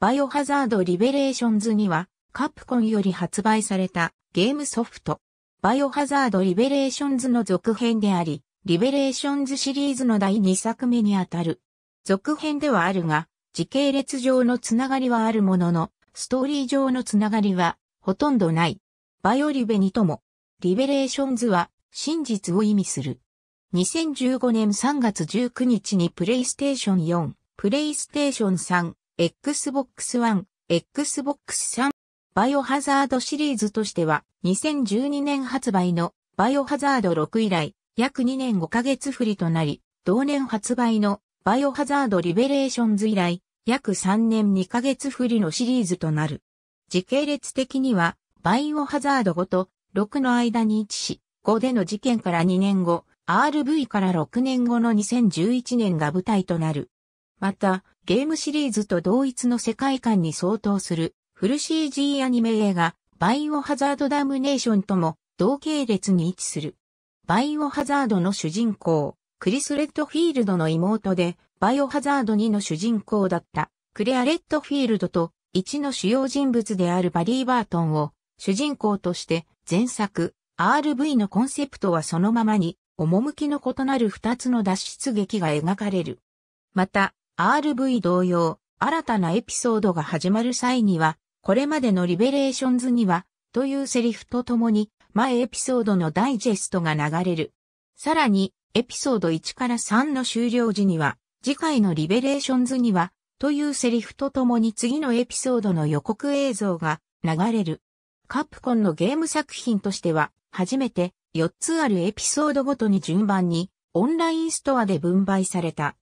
バイオハザードリベレーションズには、カプコンより発売されたゲームソフト、バイオハザードリベレーションズの続編であり、リベレーションズシリーズの第2作目にあたる。続編ではあるが、時系列上のつながりはあるものの、ストーリー上のつながりは、ほとんどない。バイオリベにとも、リベレーションズは、真実を意味する。2015年3月19日にプレイステーション4、プレイステーション3、Xbox One、Xbox 三、バイオハザードシリーズとしては、2012年発売のバイオハザード6以来、約2年5ヶ月振りとなり、同年発売のバイオハザードリベレーションズ以来、約3年2ヶ月振りのシリーズとなる。時系列的には、バイオハザード5と6の間に位置し、5での事件から2年後、RV から6年後の2011年が舞台となる。また、ゲームシリーズと同一の世界観に相当するフル CG アニメ映画、バイオハザードダムネーションとも同系列に位置する。バイオハザードの主人公、クリス・レッドフィールドの妹で、バイオハザード2の主人公だったクレア・レッドフィールドと1の主要人物であるバリー・バートンを主人公として前作 RV のコンセプトはそのままに趣の異なる2つの脱出劇が描かれる。また RV 同様、新たなエピソードが始まる際には、これまでのリベレーションズには、というセリフとともに、前エピソードのダイジェストが流れる。さらに、エピソード1から3の終了時には、次回のリベレーションズには、というセリフとともに次のエピソードの予告映像が流れる。カプコンのゲーム作品としては、初めて4つあるエピソードごとに順番にオンラインストアで分配された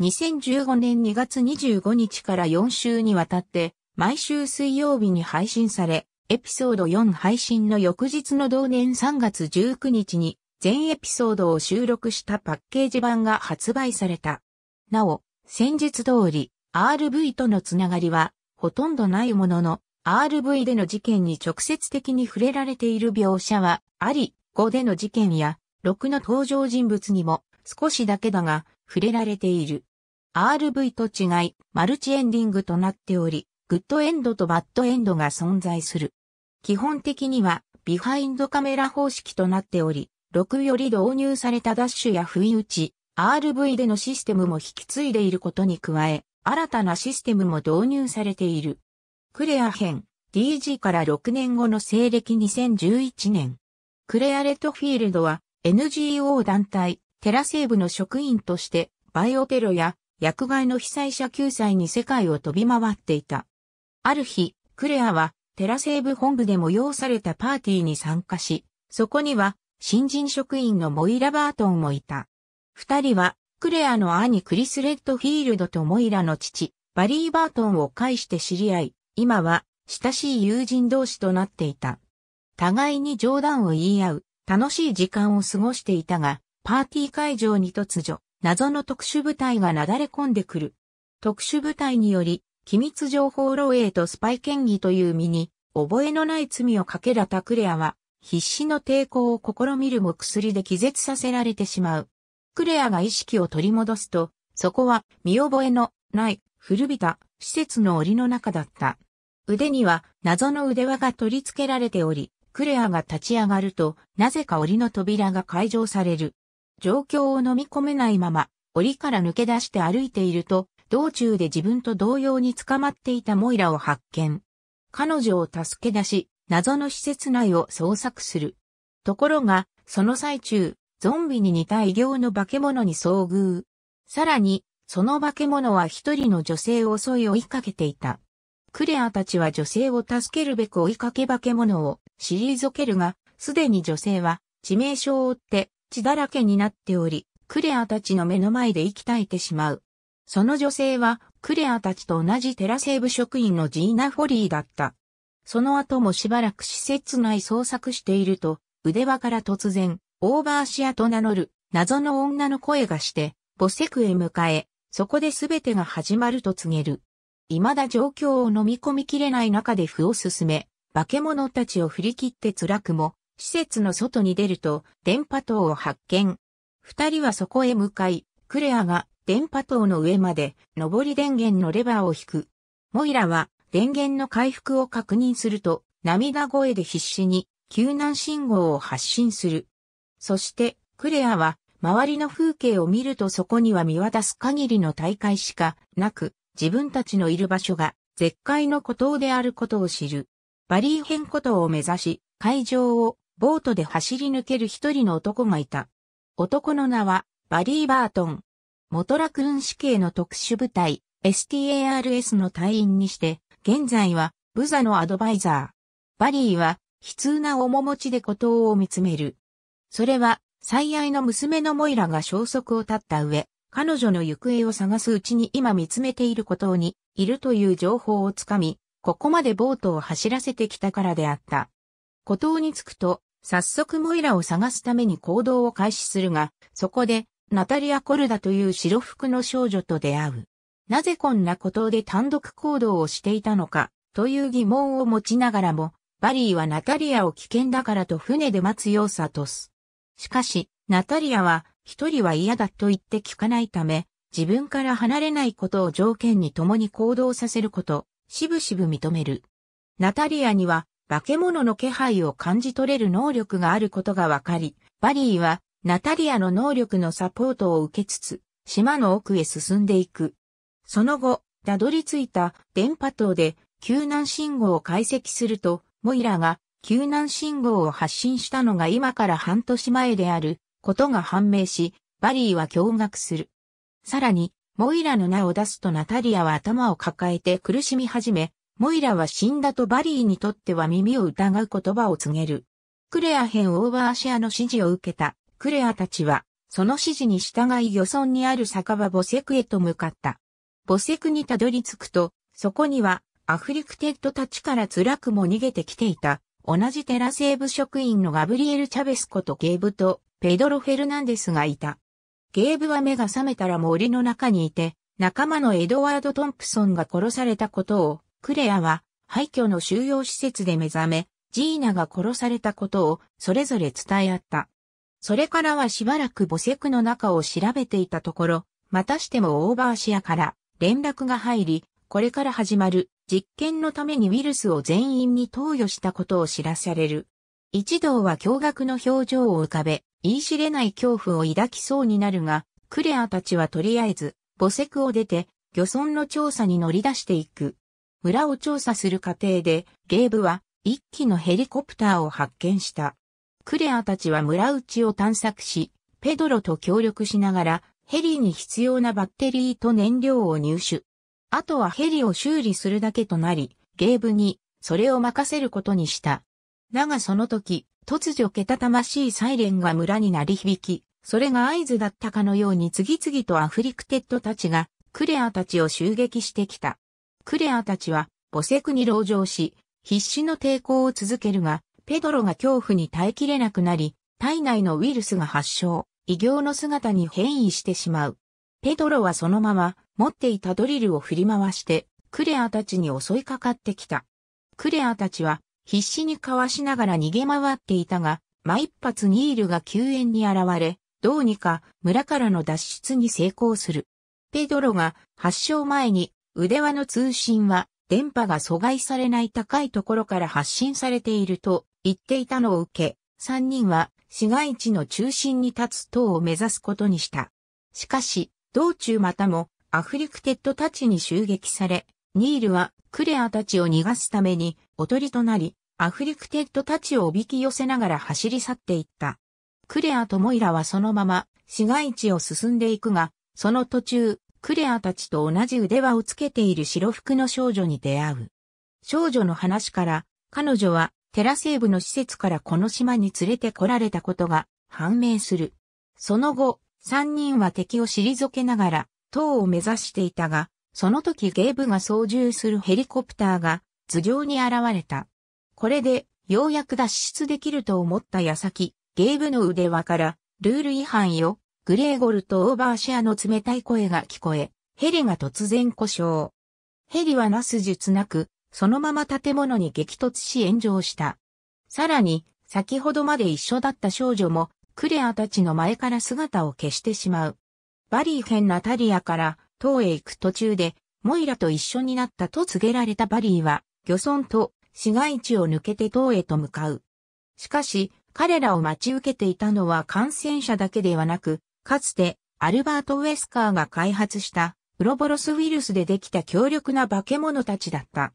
2015年2月25日から4週にわたって、毎週水曜日に配信され、エピソード4配信の翌日の同年3月19日に、全エピソードを収録したパッケージ版が発売された。なお、先日通り、RV とのつながりは、ほとんどないものの、RV での事件に直接的に触れられている描写は、あり、5での事件や、6の登場人物にも、少しだけだが、触れられている。RV と違い、マルチエンディングとなっており、グッドエンドとバッドエンドが存在する。基本的には、ビハインドカメラ方式となっており、6より導入されたダッシュや不意打ち、RV でのシステムも引き継いでいることに加え、新たなシステムも導入されている。クレア編、DG から6年後の西暦2011年。クレアレッドフィールドは NGO 団体テラ西部の職員として、バイオテロや薬害の被災者救済に世界を飛び回っていた。ある日、クレアは、テラ西部本部で催されたパーティーに参加し、そこには、新人職員のモイラ・バートンもいた。二人は、クレアの兄クリス・レッドフィールドとモイラの父、バリー・バートンを介して知り合い、今は、親しい友人同士となっていた。互いに冗談を言い合う、楽しい時間を過ごしていたが、パーティー会場に突如、謎の特殊部隊がなだれ込んでくる。特殊部隊により、機密情報漏洩とスパイ嫌疑という身に、覚えのない罪をかけらたクレアは、必死の抵抗を試みるも薬で気絶させられてしまう。クレアが意識を取り戻すと、そこは見覚えのない古びた施設の檻の中だった。腕には謎の腕輪が取り付けられており、クレアが立ち上がると、なぜか檻の扉が解錠される。状況を飲み込めないまま、檻から抜け出して歩いていると、道中で自分と同様に捕まっていたモイラを発見。彼女を助け出し、謎の施設内を捜索する。ところが、その最中、ゾンビに似た異形の化け物に遭遇。さらに、その化け物は一人の女性を襲い追いかけていた。クレアたちは女性を助けるべく追いかけ化け物を退けるが、すでに女性は致命傷を負って血だらけになっており、クレアたちの目の前で息絶えてしまう。その女性は、クレアたちと同じテラ西部職員のジーナ・フォリーだった。その後もしばらく施設内捜索していると、腕輪から突然、オーバーシアと名乗る、謎の女の声がして、ボセクへ迎え、そこで全てが始まると告げる。未だ状況を飲み込みきれない中で歩を進め、化け物たちを振り切って辛くも、施設の外に出ると、電波塔を発見。二人はそこへ向かい、クレアが電波塔の上まで上り電源のレバーを引く。モイラは電源の回復を確認すると、涙声で必死に救難信号を発信する。そしてクレアは周りの風景を見るとそこには見渡す限りの大会しかなく、自分たちのいる場所が絶海の孤島であることを知る。バリーン孤島を目指し、海上をボートで走り抜ける一人の男がいた。男の名は、バリー・バートン。元楽ン死刑の特殊部隊、STARS の隊員にして、現在は、ブザのアドバイザー。バリーは、悲痛な面持ちで孤島を見つめる。それは、最愛の娘のモイラが消息を絶った上、彼女の行方を探すうちに今見つめていることに、いるという情報をつかみ、ここまでボートを走らせてきたからであった。孤島に着くと、早速モイラを探すために行動を開始するが、そこで、ナタリア・コルダという白服の少女と出会う。なぜこんな孤島で単独行動をしていたのか、という疑問を持ちながらも、バリーはナタリアを危険だからと船で待つよう諭す。しかし、ナタリアは、一人は嫌だと言って聞かないため、自分から離れないことを条件に共に行動させること、しぶしぶ認める。ナタリアには化け物の気配を感じ取れる能力があることがわかり、バリーはナタリアの能力のサポートを受けつつ、島の奥へ進んでいく。その後、たどり着いた電波塔で救難信号を解析すると、モイラが救難信号を発信したのが今から半年前であることが判明し、バリーは驚愕する。さらに、モイラの名を出すとナタリアは頭を抱えて苦しみ始め、モイラは死んだとバリーにとっては耳を疑う言葉を告げる。クレア編オーバーシェアの指示を受けたクレアたちは、その指示に従い漁村にある酒場ボセクへと向かった。ボセクにたどり着くと、そこにはアフリクテッドたちから辛くも逃げてきていた、同じテラ西部職員のガブリエル・チャベスことゲーブとペドロ・フェルナンデスがいた。ゲーブは目が覚めたら森の中にいて、仲間のエドワード・トンプソンが殺されたことをクレアは廃墟の収容施設で目覚め、ジーナが殺されたことをそれぞれ伝え合った。それからはしばらく母石の中を調べていたところ、またしてもオーバーシアから連絡が入り、これから始まる実験のためにウイルスを全員に投与したことを知らされる。一同は驚愕の表情を浮かべ、言い知れない恐怖を抱きそうになるが、クレアたちはとりあえず、母石を出て、漁村の調査に乗り出していく。村を調査する過程で、ゲーブは一機のヘリコプターを発見した。クレアたちは村内を探索し、ペドロと協力しながら、ヘリに必要なバッテリーと燃料を入手。あとはヘリを修理するだけとなり、ゲーブに、それを任せることにした。だがその時、突如けたたましいサイレンが村に鳴り響き、それが合図だったかのように次々とアフリクテッドたちが、クレアたちを襲撃してきた。クレアたちは母セクに籠城し、必死の抵抗を続けるが、ペドロが恐怖に耐えきれなくなり、体内のウイルスが発症、異形の姿に変異してしまう。ペドロはそのまま持っていたドリルを振り回して、クレアたちに襲いかかってきた。クレアたちは必死にかわしながら逃げ回っていたが、ま一発ニールが救援に現れ、どうにか村からの脱出に成功する。ペドロが発症前に腕輪の通信は電波が阻害されない高いところから発信されていると言っていたのを受け、3人は市街地の中心に立つ塔を目指すことにした。しかし、道中またもアフリクテッドたちに襲撃され、ニールはクレアたちを逃がすためにおとりとなり、アフリクテッドたちをおびき寄せながら走り去っていった。クレアとモイラはそのまま市街地を進んでいくが、その途中、クレアたちと同じ腕輪をつけている白服の少女に出会う。少女の話から、彼女はテラ西部の施設からこの島に連れて来られたことが判明する。その後、三人は敵を退けながら、塔を目指していたが、その時ゲーブが操縦するヘリコプターが頭上に現れた。これで、ようやく脱出できると思った矢先、ゲーブの腕輪から、ルール違反よ、グレーゴルとオーバーシェアの冷たい声が聞こえ、ヘリが突然故障。ヘリはなす術なく、そのまま建物に激突し炎上した。さらに、先ほどまで一緒だった少女も、クレアたちの前から姿を消してしまう。バリー編ナタリアから塔へ行く途中で、モイラと一緒になったと告げられたバリーは、漁村と市街地を抜けて塔へと向かう。しかし、彼らを待ち受けていたのは感染者だけではなく、かつてアルバート・ウェスカーが開発したウロボロスウイルスでできた強力な化け物たちだった。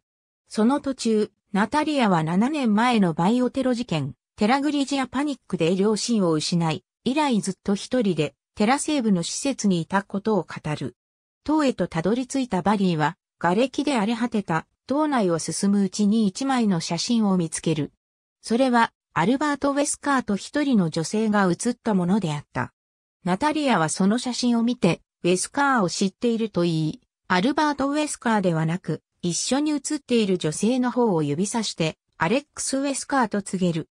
その途中、ナタリアは7年前のバイオテロ事件、テラグリジアパニックで両親を失い、以来ずっと一人でテラ西部の施設にいたことを語る。塔へとたどり着いたバリーは、瓦礫で荒れ果てた塔内を進むうちに一枚の写真を見つける。それは、アルバート・ウェスカーと一人の女性が写ったものであった。ナタリアはその写真を見て、ウェスカーを知っているといい、アルバート・ウェスカーではなく、一緒に写っている女性の方を指さして、アレックス・ウェスカーと告げる。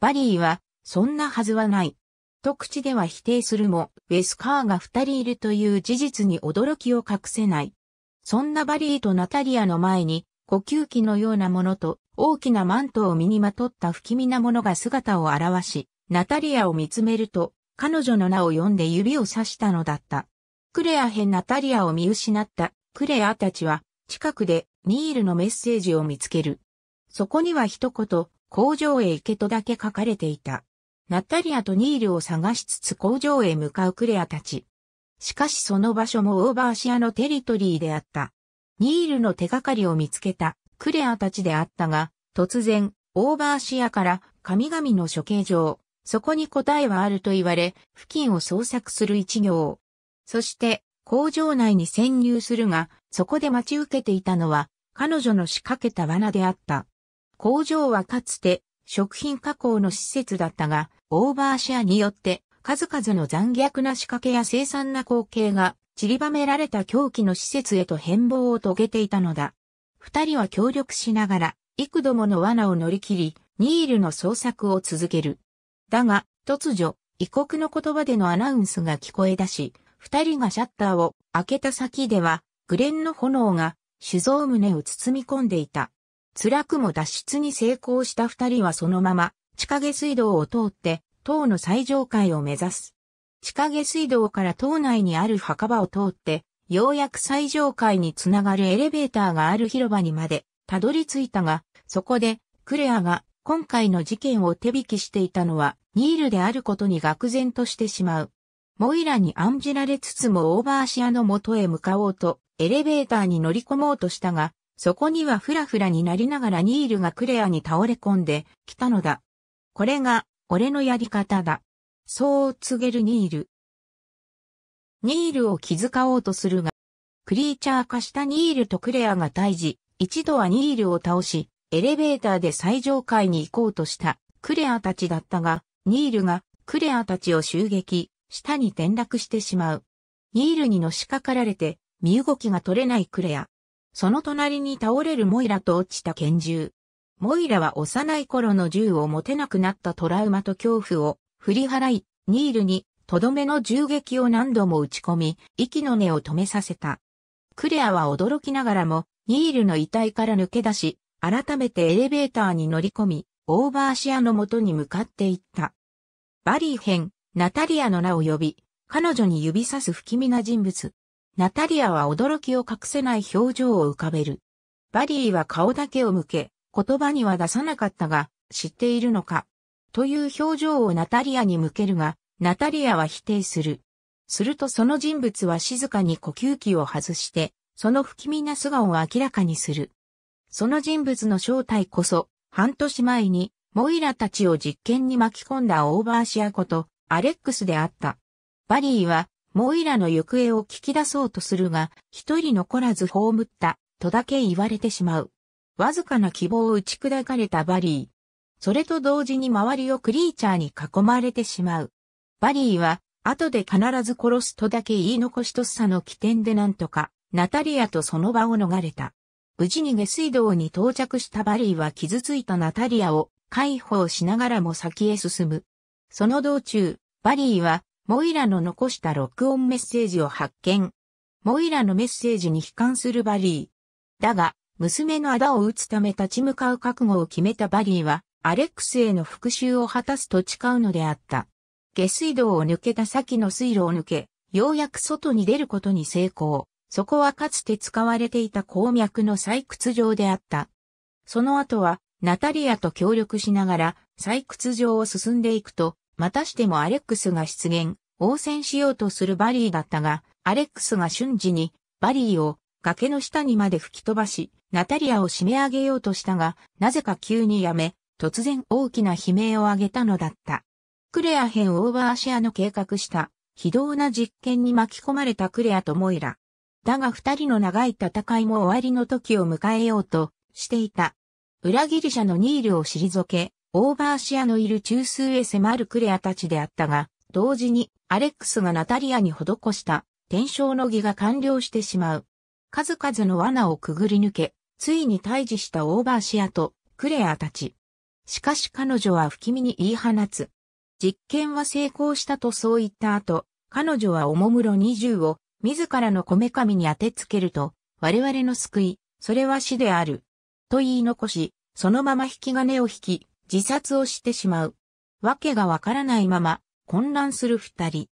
バリーは、そんなはずはない。と口では否定するも、ウェスカーが二人いるという事実に驚きを隠せない。そんなバリーとナタリアの前に、呼吸器のようなものと、大きなマントを身にまとった不気味なものが姿を現し、ナタリアを見つめると、彼女の名を呼んで指を指したのだった。クレア編ナタリアを見失ったクレアたちは近くでニールのメッセージを見つける。そこには一言、工場へ行けとだけ書かれていた。ナタリアとニールを探しつつ工場へ向かうクレアたち。しかしその場所もオーバーシアのテリトリーであった。ニールの手がかりを見つけたクレアたちであったが、突然、オーバーシアから神々の処刑場、そこに答えはあると言われ、付近を捜索する一行。そして、工場内に潜入するが、そこで待ち受けていたのは、彼女の仕掛けた罠であった。工場はかつて、食品加工の施設だったが、オーバーシェアによって、数々の残虐な仕掛けや凄惨な光景が散りばめられた狂気の施設へと変貌を遂げていたのだ。二人は協力しながら、幾度もの罠を乗り切り、ニールの捜索を続ける。だが、突如、異国の言葉でのアナウンスが聞こえ出し、二人がシャッターを開けた先では、グレンの炎が酒造胸を包み込んでいた。辛くも脱出に成功した二人はそのまま、地下下水道を通って、塔の最上階を目指す。地下下水道から島内にある墓場を通って、ようやく最上階につながるエレベーターがある広場にまで、たどり着いたが、そこで、クレアが今回の事件を手引きしていたのは、ニールであることに愕然としてしまう。モイラに案じられつつもオーバーシアの元へ向かおうと、エレベーターに乗り込もうとしたが、そこにはフラフラになりながらニールがクレアに倒れ込んできたのだ。これが、俺のやり方だ。そう告げるニール。ニールを気遣おうとするが、クリーチャー化したニールとクレアが対峙、一度はニールを倒し、エレベーターで最上階に行こうとしたクレアたちだったが、ニールがクレアたちを襲撃、下に転落してしまう。ニールにのしかかられて、身動きが取れないクレア。その隣に倒れるモイラと落ちた拳銃。モイラは幼い頃の銃を持てなくなったトラウマと恐怖を振り払い、ニールにとどめの銃撃を何度も打ち込み、息の根を止めさせた。クレアは驚きながらも、ニールの遺体から抜け出し、改めてエレベーターに乗り込み、オーバーシアの元に向かっていった。バリー編、ナタリアの名を呼び、彼女に指さす不気味な人物。ナタリアは驚きを隠せない表情を浮かべる。バリーは顔だけを向け、言葉には出さなかったが、知っているのか。という表情をナタリアに向けるが、ナタリアは否定する。するとその人物は静かに呼吸器を外して、その不気味な素顔を明らかにする。その人物の正体こそ、半年前にモイラたちを実験に巻き込んだオーバーシアことアレックスであった。バリーはモイラの行方を聞き出そうとするが、一人残らず葬った、とだけ言われてしまう。わずかな希望を打ち砕かれたバリー。それと同時に周りをクリーチャーに囲まれてしまう。バリーは、後で必ず殺すとだけ言い残しとさの起点でなんとか、ナタリアとその場を逃れた。無事に下水道に到着したバリーは傷ついたナタリアを解放しながらも先へ進む。その道中、バリーは、モイラの残した録音メッセージを発見。モイラのメッセージに悲観するバリー。だが、娘の仇を撃つため立ち向かう覚悟を決めたバリーは、アレックスへの復讐を果たすと誓うのであった。下水道を抜けた先の水路を抜け、ようやく外に出ることに成功。そこはかつて使われていた鉱脈の採掘場であった。その後は、ナタリアと協力しながら採掘場を進んでいくと、またしてもアレックスが出現、応戦しようとするバリーだったが、アレックスが瞬時にバリーを崖の下にまで吹き飛ばし、ナタリアを締め上げようとしたが、なぜか急にやめ、突然大きな悲鳴を上げたのだった。クレア編オーバーシェアの計画した非道な実験に巻き込まれたクレアとモイラ。だが二人の長い戦いも終わりの時を迎えようとしていた。裏切り者のニールを退け、オーバーシアのいる中枢へ迫るクレアたちであったが、同時にアレックスがナタリアに施した転生の儀が完了してしまう。数々の罠をくぐり抜け、ついに退治したオーバーシアとクレアたち。しかし彼女は不気味に言い放つ。実験は成功したとそう言った後、彼女はおもむろ20を自らのこめかみに当てつけると、我々の救い、それは死である、と言い残し、そのまま引き金を引き、自殺をしてしまう。わけがわからないまま、混乱する二人。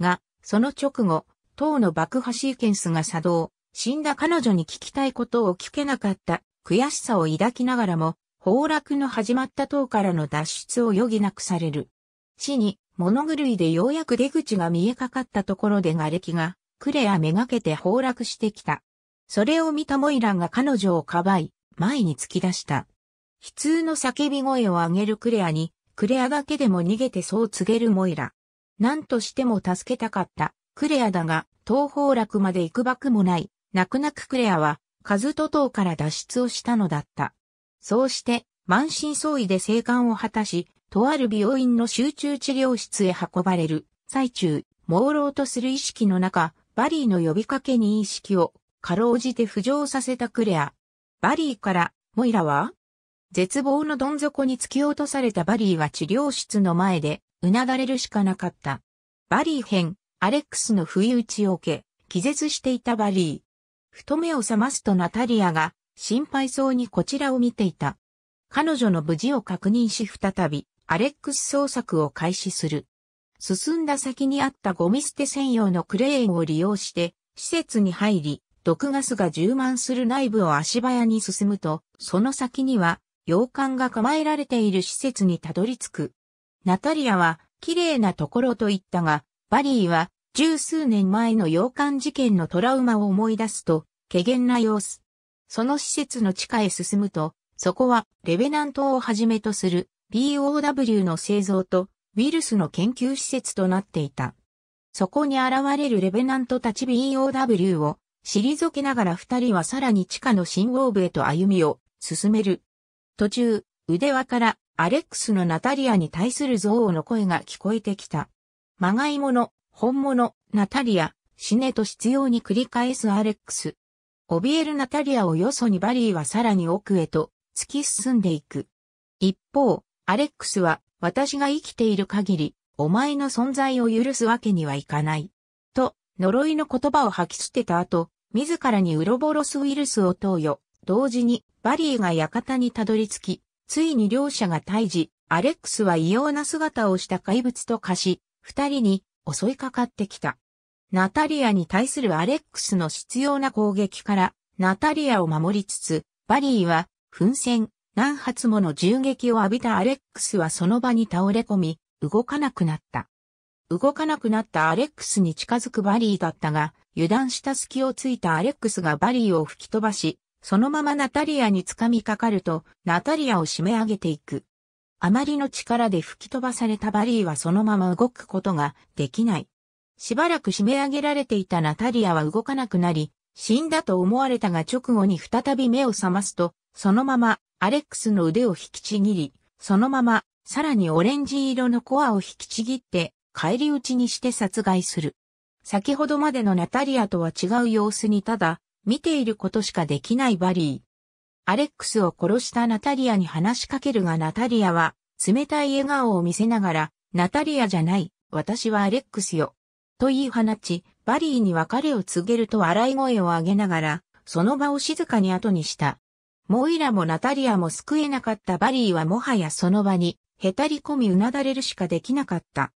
が、その直後、党の爆破シーケンスが作動、死んだ彼女に聞きたいことを聞けなかった悔しさを抱きながらも、崩落の始まった塔からの脱出を余儀なくされる。死に、物狂いでようやく出口が見えかかったところで瓦礫が、クレアめがけて崩落してきた。それを見たモイランが彼女をかばい、前に突き出した。悲痛の叫び声を上げるクレアに、クレアだけでも逃げてそう告げるモイラ。何としても助けたかった、クレアだが、東方楽まで行くばくもない、泣く泣くクレアは、カズト島から脱出をしたのだった。そうして、満身創痍で生還を果たし、とある病院の集中治療室へ運ばれる、最中、朦朧とする意識の中、バリーの呼びかけに意識を、かろうじて浮上させたクレア。バリーからモイラは絶望のどん底に突き落とされたバリーは治療室の前でうなだれるしかなかった。バリー編、アレックスの不意打ちを受け、気絶していたバリー。ふと目を覚ますとナタリアが心配そうにこちらを見ていた。彼女の無事を確認し再び、アレックス捜索を開始する。進んだ先にあったゴミ捨て専用のクレーンを利用して、施設に入り、毒ガスが充満する内部を足早に進むと、その先には、洋館が構えられている施設にたどり着く。ナタリアは、綺麗なところと言ったが、バリーは、十数年前の洋館事件のトラウマを思い出すと、怪げな様子。その施設の地下へ進むと、そこは、レベナントをはじめとする、BOW の製造と、ウイルスの研究施設となっていた。そこに現れるレベナントたち BOW を退けながら二人はさらに地下の新欧部へと歩みを進める。途中、腕輪からアレックスのナタリアに対する憎悪の声が聞こえてきた。まがいもの、本物、ナタリア、死ねと執拗に繰り返すアレックス。怯えるナタリアをよそにバリーはさらに奥へと突き進んでいく。一方、アレックスは私が生きている限り、お前の存在を許すわけにはいかない。呪いの言葉を吐き捨てた後、自らにウロボロスウイルスを投与。同時に、バリーが館にたどり着き、ついに両者が退治、アレックスは異様な姿をした怪物と化し、二人に襲いかかってきた。ナタリアに対するアレックスの執拗な攻撃から、ナタリアを守りつつ、バリーは、奮戦、何発もの銃撃を浴びたアレックスはその場に倒れ込み、動かなくなった。動かなくなったアレックスに近づくバリーだったが、油断した隙をついたアレックスがバリーを吹き飛ばし、そのままナタリアに掴みかかると、ナタリアを締め上げていく。あまりの力で吹き飛ばされたバリーはそのまま動くことができない。しばらく締め上げられていたナタリアは動かなくなり、死んだと思われたが直後に再び目を覚ますと、そのままアレックスの腕を引きちぎり、そのままさらにオレンジ色のコアを引きちぎって返り討ちにして殺害する。先ほどまでのナタリアとは違う様子にただ、見ていることしかできないバリー。アレックスを殺したナタリアに話しかけるがナタリアは、冷たい笑顔を見せながら、ナタリアじゃない、私はアレックスよ。と言い放ち、バリーに別れを告げると笑い声を上げながら、その場を静かに後にした。モイラもナタリアも救えなかったバリーはもはやその場に、へたり込みうなだれるしかできなかった。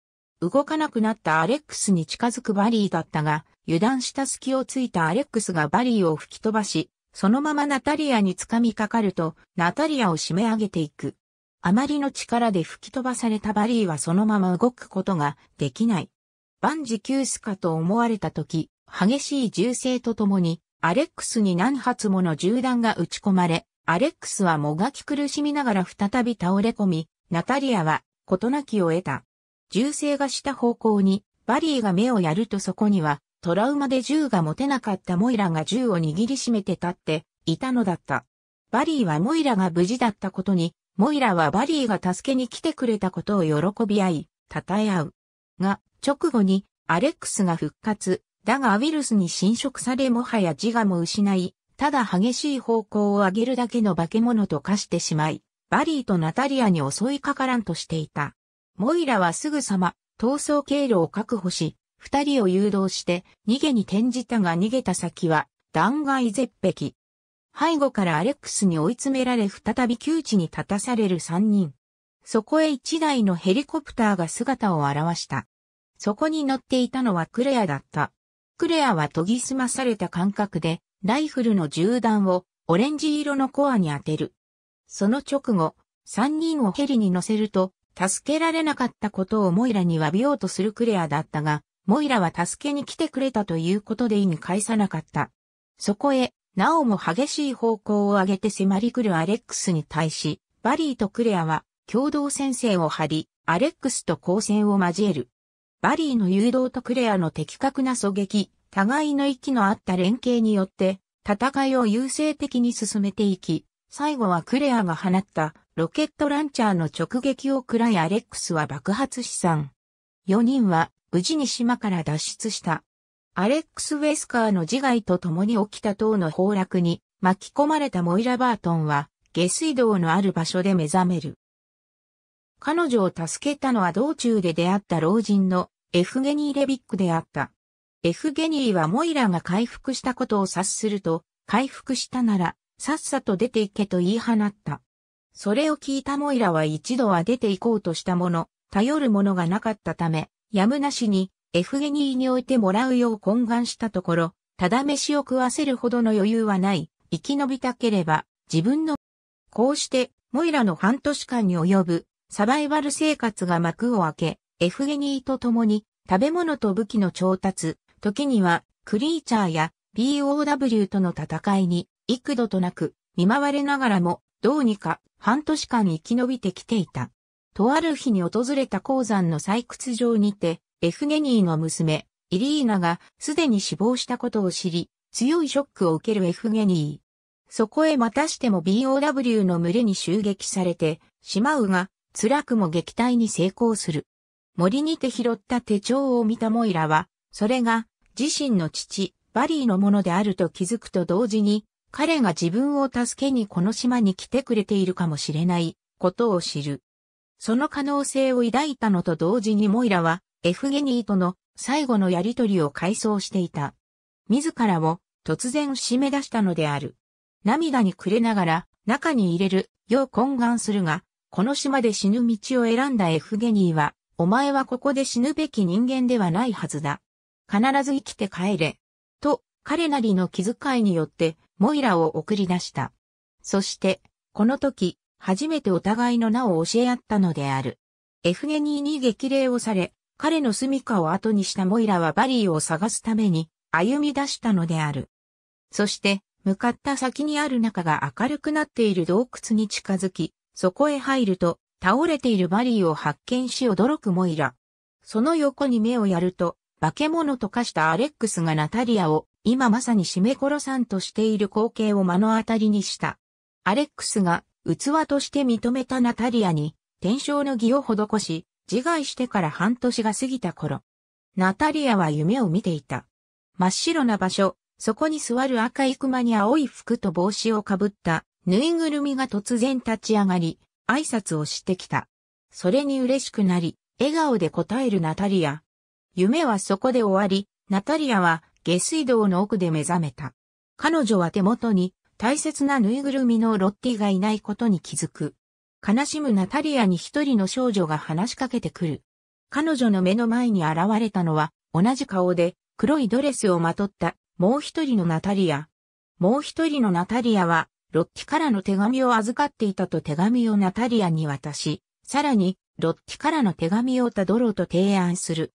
動かなくなったアレックスに近づくバリーだったが、油断した隙をついたアレックスがバリーを吹き飛ばし、そのままナタリアに掴みかかると、ナタリアを締め上げていく。あまりの力で吹き飛ばされたバリーはそのまま動くことができない。万事休すかと思われた時、激しい銃声とともに、アレックスに何発もの銃弾が撃ち込まれ、アレックスはもがき苦しみながら再び倒れ込み、ナタリアは事なきを得た。銃声がした方向に、バリーが目をやるとそこには、トラウマで銃が持てなかったモイラが銃を握りしめて立っていたのだった。バリーはモイラが無事だったことに、モイラはバリーが助けに来てくれたことを喜び合い、称え合う。が、直後に、アレックスが復活、だがウイルスに侵食されもはや自我も失い、ただ激しい方向を上げるだけの化け物と化してしまい、バリーとナタリアに襲いかからんとしていた。モイラはすぐさま逃走経路を確保し、二人を誘導して逃げに転じたが逃げた先は断崖絶壁。背後からアレックスに追い詰められ再び窮地に立たされる三人。そこへ一台のヘリコプターが姿を現した。そこに乗っていたのはクレアだった。クレアは研ぎ澄まされた感覚で、ライフルの銃弾をオレンジ色のコアに当てる。その直後、三人をヘリに乗せると、助けられなかったことをモイラに詫びようとするクレアだったが、モイラは助けに来てくれたということで意に介さなかった。そこへ、なおも激しい方向を上げて迫り来るアレックスに対し、バリーとクレアは共同戦線を張り、アレックスと交戦を交える。バリーの誘導とクレアの的確な狙撃、互いの息の合った連携によって、戦いを優勢的に進めていき、最後はクレアが放ったロケットランチャーの直撃を喰らいアレックスは爆発死産。4人は無事に島から脱出した。アレックス・ウェスカーの自害と共に起きた塔の崩落に巻き込まれたモイラ・バートンは下水道のある場所で目覚める。彼女を助けたのは道中で出会った老人のエフゲニー・レビックであった。エフゲニーはモイラが回復したことを察すると、回復したならさっさと出て行けと言い放った。それを聞いたモイラは一度は出て行こうとしたもの、頼るものがなかったため、やむなしにエフゲニーに置いてもらうよう懇願したところ、ただ飯を食わせるほどの余裕はない、生き延びたければ、自分の、こうして、モイラの半年間に及ぶ、サバイバル生活が幕を開け、エフゲニーと共に、食べ物と武器の調達、時には、クリーチャーや、POW との戦いに幾度となく、見舞われながらも、どうにか半年間生き延びてきていた。とある日に訪れた鉱山の採掘場にて、エフゲニーの娘、イリーナがすでに死亡したことを知り、強いショックを受けるエフゲニー。そこへまたしても BOW の群れに襲撃されて、しまうが、辛くも撃退に成功する。森にて拾った手帳を見たモイラは、それが自身の父、バリーのものであると気づくと同時に、彼が自分を助けにこの島に来てくれているかもしれないことを知る。その可能性を抱いたのと同時にモイラはエフゲニーとの最後のやりとりを回想していた。自らを突然締め出したのである。涙にくれながら中に入れるよう懇願するが、この島で死ぬ道を選んだエフゲニーは、お前はここで死ぬべき人間ではないはずだ。必ず生きて帰れ。と、彼なりの気遣いによってモイラを送り出した。そして、この時、初めてお互いの名を教え合ったのである。エフゲニーに激励をされ、彼の住処を後にしたモイラはバリーを探すために歩み出したのである。そして、向かった先にある中が明るくなっている洞窟に近づき、そこへ入ると、倒れているバリーを発見し驚くモイラ。その横に目をやると、化け物と化したアレックスがナタリアを今まさに締め殺さんとしている光景を目の当たりにした。アレックスが器として認めたナタリアに転生の儀を施し、自害してから半年が過ぎた頃、ナタリアは夢を見ていた。真っ白な場所、そこに座る赤い熊に青い服と帽子をかぶったぬいぐるみが突然立ち上がり、挨拶をしてきた。それに嬉しくなり、笑顔で答えるナタリア。夢はそこで終わり、ナタリアは下水道の奥で目覚めた。彼女は手元に大切なぬいぐるみのロッティがいないことに気づく。悲しむナタリアに一人の少女が話しかけてくる。彼女の目の前に現れたのは同じ顔で黒いドレスをまとったもう一人のナタリア。もう一人のナタリアはロッティからの手紙を預かっていたと手紙をナタリアに渡し、さらにロッティからの手紙をたどろうと提案する。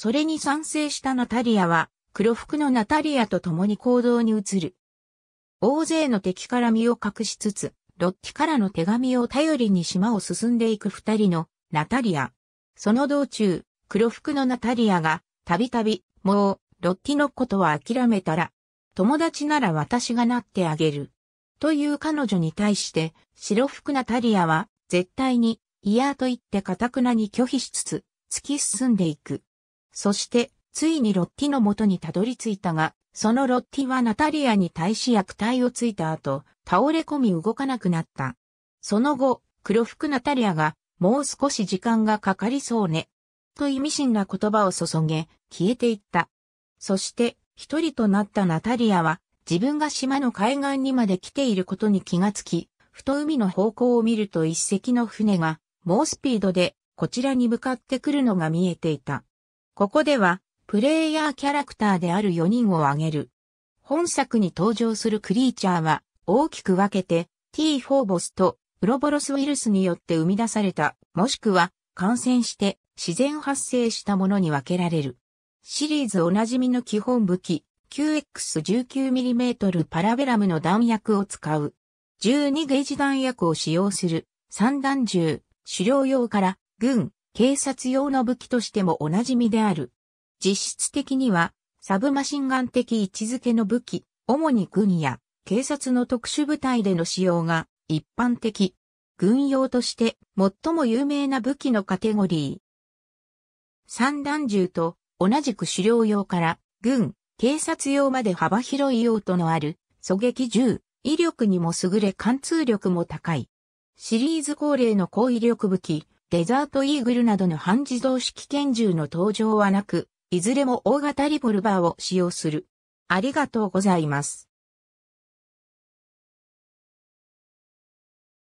それに賛成したナタリアは、黒服のナタリアと共に行動に移る。大勢の敵から身を隠しつつ、ロッティからの手紙を頼りに島を進んでいく二人のナタリア。その道中、黒服のナタリアが、たびたび、もう、ロッティのことは諦めたら、友達なら私がなってあげる。という彼女に対して、白服ナタリアは、絶対に、嫌と言って堅くなに拒否しつつ、突き進んでいく。そして、ついにロッティの元にたどり着いたが、そのロッティはナタリアに対し悪態をついた後、倒れ込み動かなくなった。その後、黒服ナタリアが、もう少し時間がかかりそうね。と意味深な言葉を注げ、消えていった。そして、一人となったナタリアは、自分が島の海岸にまで来ていることに気がつき、ふと海の方向を見ると一隻の船が、猛スピードで、こちらに向かってくるのが見えていた。ここでは、プレイヤーキャラクターである4人を挙げる。本作に登場するクリーチャーは、大きく分けて、T 4ボスとウロボロスウイルスによって生み出された、もしくは感染して自然発生したものに分けられる。シリーズおなじみの基本武器、q x 1 9 m m パラベラムの弾薬を使う。12ゲージ弾薬を使用する、三弾銃、狩猟用から、軍、警察用の武器としてもおなじみである。実質的には、サブマシンガン的位置づけの武器、主に軍や警察の特殊部隊での使用が一般的。軍用として最も有名な武器のカテゴリー。三弾銃と同じく狩猟用から軍、警察用まで幅広い用途のある狙撃銃、威力にも優れ貫通力も高い。シリーズ恒例の高威力武器、デザートイーグルなどの半自動式拳銃の登場はなく、いずれも大型リボルバーを使用する。ありがとうございます。